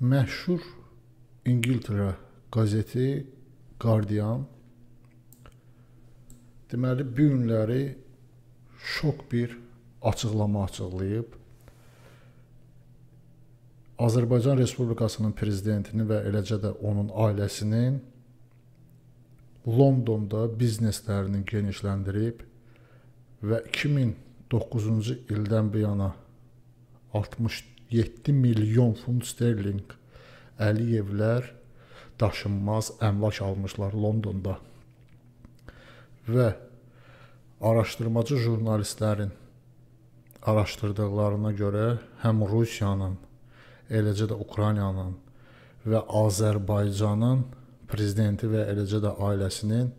Məşhur İngiltərə qəzeti Guardian deməli bu günləri şok bir açıqlama açıqlayıb. Azərbaycan Respublikasının prezidentini və eləcə də onun ailəsinin Londonda bizneslərini genişləndirib və 2009-cu ildən bu yana 60 7 milyon funt sterlinq Əliyevlər daşınmaz əmlak almışlar Londonda. Və araşdırmacı jurnalistlərin araşdırdıqlarına görə həm Rusiyanın, eləcə də Ukraynanın və Azərbaycanın prezidenti və eləcə də ailəsinin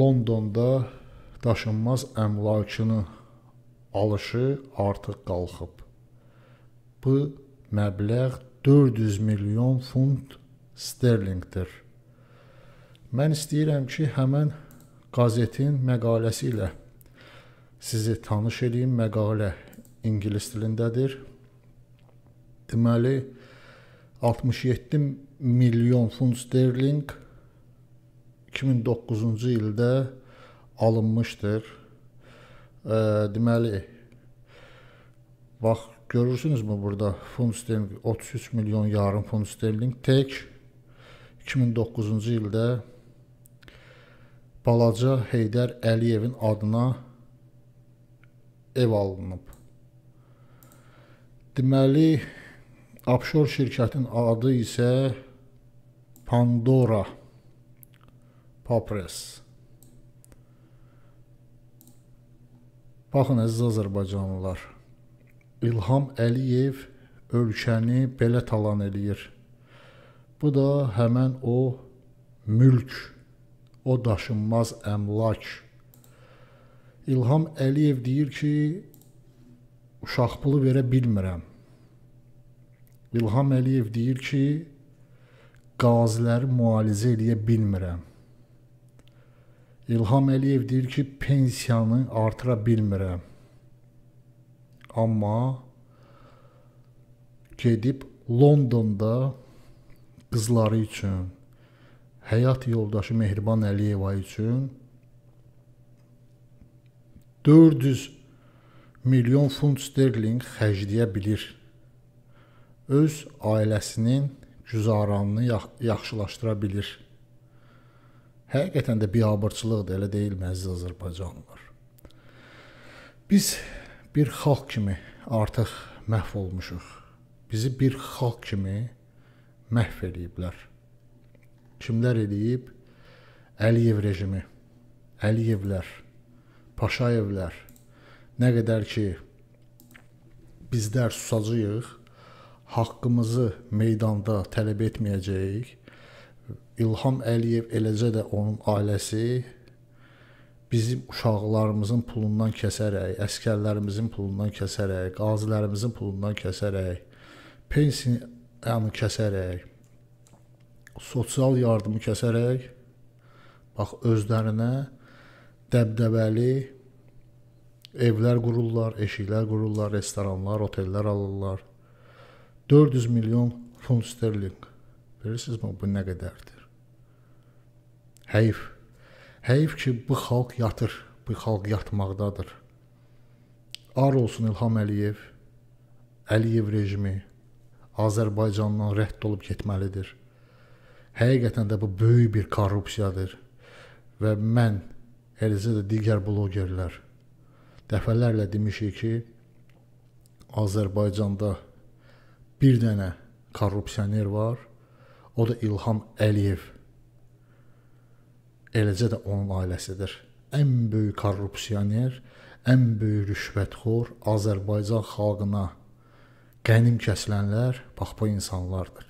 Londonda daşınmaz əmlakını alışı artıq qalxıb. Bu məbləğ 400 milyon funt sterlinqdir. Mən istəyirəm ki, həmin qazetin məqaləsi ilə sizi tanış edeyim. Məqalə ingilis dilindədir. Deməli 67 milyon funt sterlinq 2009-cu ildə alınmışdır. Ə, deməli bax görürsünüzmü burada funt sterling 33 milyon yarım funt sterling tək 2009-cu ildə balaca Heydər Əliyevin adına ev alınıb. Deməli, offshore şirkətin adı isə Pandora Papers. Baxın əziz azərbaycanlılar, İlham Əliyev ölkəni belə talan eləyir. Bu da həmən o mülk, o daşınmaz əmlak. İlham Əliyev deyir ki, uşaq pulu verə bilmirəm. İlham Əliyev deyir ki, qaziləri müalicə eləyə bilmirəm. İlham Əliyev deyir ki, pensiyanı artıra bilmirəm. Amma gedib Londonda qızları üçün, həyat yoldaşı Mehriban Əliyeva üçün 400 milyon funt sterling xərcləyə bilir. Öz ailəsinin güzaranını yaxşılaşdıra bilir həqiqətən də biabırçılıqdır, elə deyilmi əziz Azərbaycanlılar? Biz bir xalq kimi artıq məhv olmuşuq. Bizi bir xalq kimi məhv eləyiblər. Kimlər eləyib? Əliyev rejimi, Əliyevlər, Paşayevlər. Nə qədər ki bizlər susacağıq, haqqımızı meydanda tələb etməyəcəyik İlham Əliyev eləcə də onun ailəsi bizim uşaqlarımızın pulundan kəsərək, əskərlərimizin pulundan kəsərək, qazilərimizin pulundan kəsərək, pensiyanı yəni kəsərək, sosial yardımı kəsərək bax özlərinə dəbdəbəli evlər qururlar, eşiklər qururlar, restoranlar, otellər alırlar. 400 milyon funt sterlinq Bilirsiniz bu nə qədərdir? Heyf. Heyf ki, bu xalq yatır, bu xalq yatmaqdadır. Ar olsun İlham Əliyev, Əliyev rejimi Azərbaycandan rədd olub getməlidir. Həqiqətən də bu böyük bir korrupsiyadır. Və mən, eləcə də digər bloqerlər dəfələrlə demişik ki, Azərbaycanda bir dənə korrupsioner var O da İlham Əliyev. Eləcə də onun ailəsidir. Ən böyük korrupsioner, ən böyük rüşvətxor Azərbaycan xalqına qənim kəsilənlər bax bu insanlardır.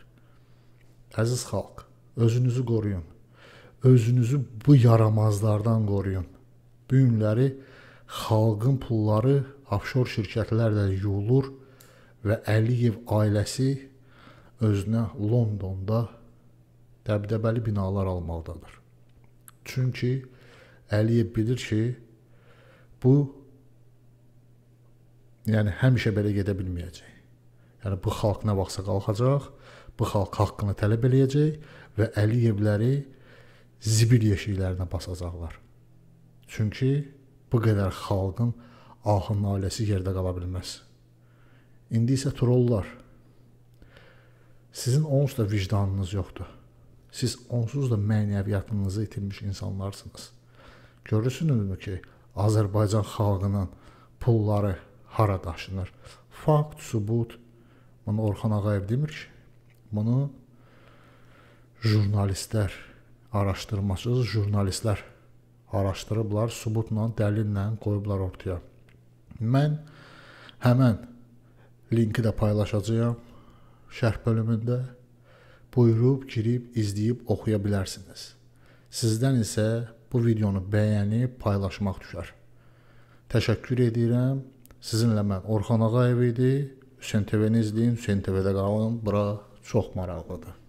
Əziz xalq, özünüzü qoruyun. Özünüzü bu yaramazlardan qoruyun. Bu günləri xalqın pulları offshore şirkətlərlə yuyulur və Əliyev ailəsi özünə Londonda dəbdəbəli binalar almalıdadır. Çünki Əliyev bilir ki, bu yəni həmişə belə gedə bilməyəcək. Yəni bu xalq nə vaxtsa qalxacaq, bu xalq haqqını tələb eləyəcək və Əliyevləri zibil yeşiklərinə basacaqlar. Çünki bu qədər xalqın ahın ailəsi yerdə qala bilməz. İndi isə trollar Sizin onsuz da vicdanınız yoxdur. Siz onsuz da mənəviyyatınızı itirmiş insanlarsınız. Görürsünüzmü ki, Azərbaycan xalqının pulları hara daşınır? Fakt, sübut. Bunu Orxan Ağayev demir ki, bunu jurnalistlər, araşdırmacı jurnalistlər araşdırıblar, sübutla, dəlillə qoyublar ortaya. Mən həmin linki də paylaşacağam şərh bölümündə buyurub girib izləyib oxuya bilərsiniz. Sizdən isə bu videonu bəyənib paylaşmaq düşər. Təşəkkür edirəm. Sizinlə mən Orxan Ağayev idi. Hüseyn TV-ni izləyin, Hüseyn TV-də qalın. Bura çox maraqlıdır.